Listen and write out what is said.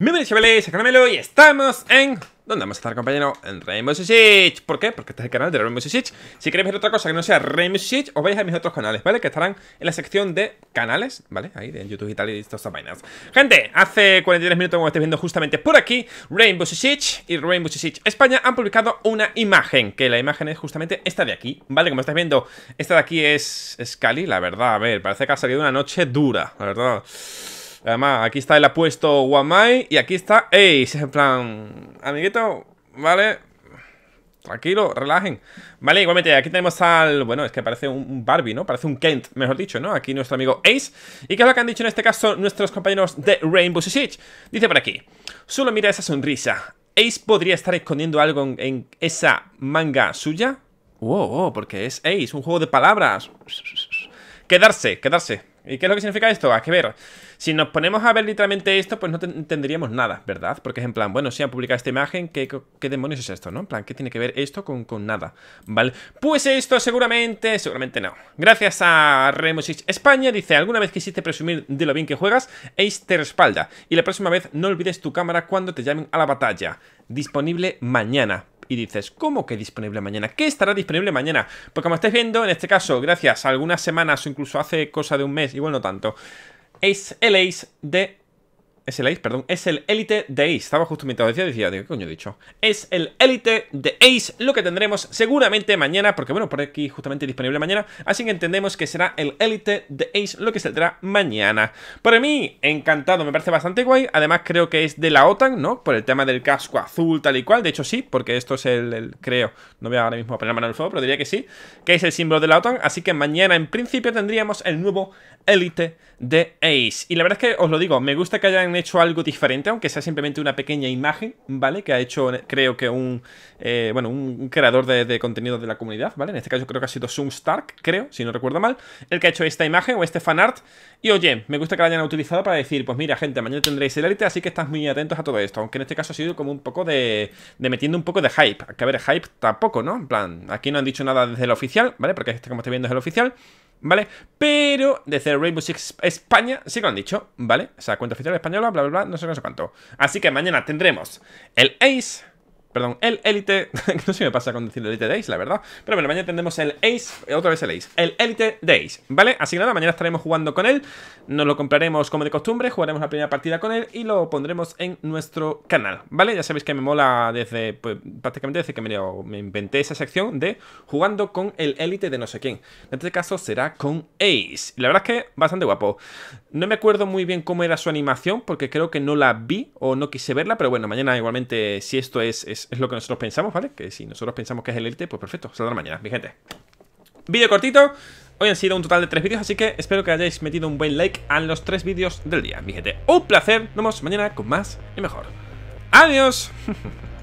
Bienvenidos chavales, a Caramelo y estamos en... ¿Dónde vamos a estar, compañero? En Rainbow Six ¿Por qué? Porque este es el canal de Rainbow Six Si queréis ver otra cosa que no sea Rainbow Six Os vais a mis otros canales, ¿vale? Que estarán en la sección de canales, ¿vale? Ahí, de YouTube y tal y estas vainas Gente, hace 43 minutos, como estáis viendo justamente por aquí Rainbow Six y Rainbow Six España han publicado una imagen Que la imagen es justamente esta de aquí, ¿vale? Como estáis viendo, esta de aquí es... Es la verdad, a ver Parece que ha salido una noche dura, la verdad Además, aquí está el apuesto Wamai y aquí está Ace. En plan, amiguito, vale, Tranquilo, relajen. Vale, igualmente, aquí tenemos al... Bueno, es que parece un Barbie, ¿no? Parece un Kent, mejor dicho, ¿no? Aquí nuestro amigo Ace. ¿Y qué es lo que han dicho en este caso nuestros compañeros de Rainbow Six? Dice por aquí. Solo mira esa sonrisa. ¿Ace podría estar escondiendo algo en, esa manga suya? Wow, wow, porque es Ace, un juego de palabras. Quedarse, quedarse. ¿Y qué es lo que significa esto? Hay que ver, si nos ponemos a ver literalmente esto, pues no entenderíamos nada, ¿verdad? Porque es en plan, bueno, si han publicado esta imagen, ¿qué, demonios es esto, no? En plan, ¿qué tiene que ver esto con, nada? ¿Vale? Pues esto seguramente, seguramente no. Gracias a Remusich. España, dice, ¿alguna vez quisiste presumir de lo bien que juegas? Ace te respalda. Y la próxima vez no olvides tu cámara cuando te llamen a la batalla. Disponible mañana dices, ¿cómo que disponible mañana? ¿Qué estará disponible mañana? Pues como estáis viendo, en este caso, gracias a algunas semanas o incluso hace cosa de un mes, igual no tanto, es el Ace de es el Ace, perdón. Es el Elite de Ace. Estaba justo mientras decía, decía, ¿qué coño he dicho? Es el Elite de Ace, lo que tendremos seguramente mañana, porque bueno, por aquí justamente disponible mañana. Así que entendemos que será el Elite de Ace lo que saldrá mañana. por mí, encantado, me parece bastante guay. Además, creo que es de la OTAN, ¿no? Por el tema del casco azul, tal y cual. De hecho, sí, porque esto es el, creo, no voy ahora mismo a poner mano el fuego, pero diría que sí, que es el símbolo de la OTAN. Así que mañana, en principio, tendríamos el nuevo Elite de Ace. Y la verdad es que os lo digo, me gusta que hayan hecho algo diferente, aunque sea simplemente una pequeña imagen, ¿vale? Que ha hecho, creo que un, eh, bueno, un creador de, contenido de la comunidad, ¿vale? En este caso creo que ha sido Zoom Stark, creo, si no recuerdo mal, el que ha hecho esta imagen o este fanart. Y oye, me gusta que la hayan utilizado para decir, pues mira, gente, mañana tendréis el élite, así que estás muy atentos a todo esto. Aunque en este caso ha sido como un poco de, de metiendo un poco de hype. Que a ver, hype tampoco, ¿no? En plan, aquí no han dicho nada desde el oficial, ¿vale? Porque este, como estoy viendo, es el oficial. ¿vale? Pero desde Rainbow Six España sí que lo han dicho, ¿vale? O sea, cuenta oficial española, bla, bla, bla, no sé, no sé cuánto. Así que mañana tendremos el Ace Perdón, el Elite. no sé si me pasa con decir el Elite Days, la verdad. Pero bueno, mañana tendremos el Ace. Eh, otra vez el Ace. El Elite Days, ¿vale? Así que nada, mañana estaremos jugando con él. Nos lo compraremos como de costumbre. Jugaremos la primera partida con él y lo pondremos en nuestro canal, ¿vale? Ya sabéis que me mola desde. Pues, prácticamente desde que me, inventé esa sección de jugando con el Elite de no sé quién. En este caso será con Ace. La verdad es que bastante guapo. No me acuerdo muy bien cómo era su animación porque creo que no la vi o no quise verla. Pero bueno, mañana igualmente, si esto es es, lo que nosotros pensamos, ¿vale? Que si nosotros pensamos que es el Elite, pues perfecto, saldrá mañana, mi gente. Vídeo cortito. Hoy han sido un total de tres vídeos, así que espero que hayáis metido un buen like a los tres vídeos del día, mi gente. Un placer, nos vemos mañana con más y mejor. ¡Adiós!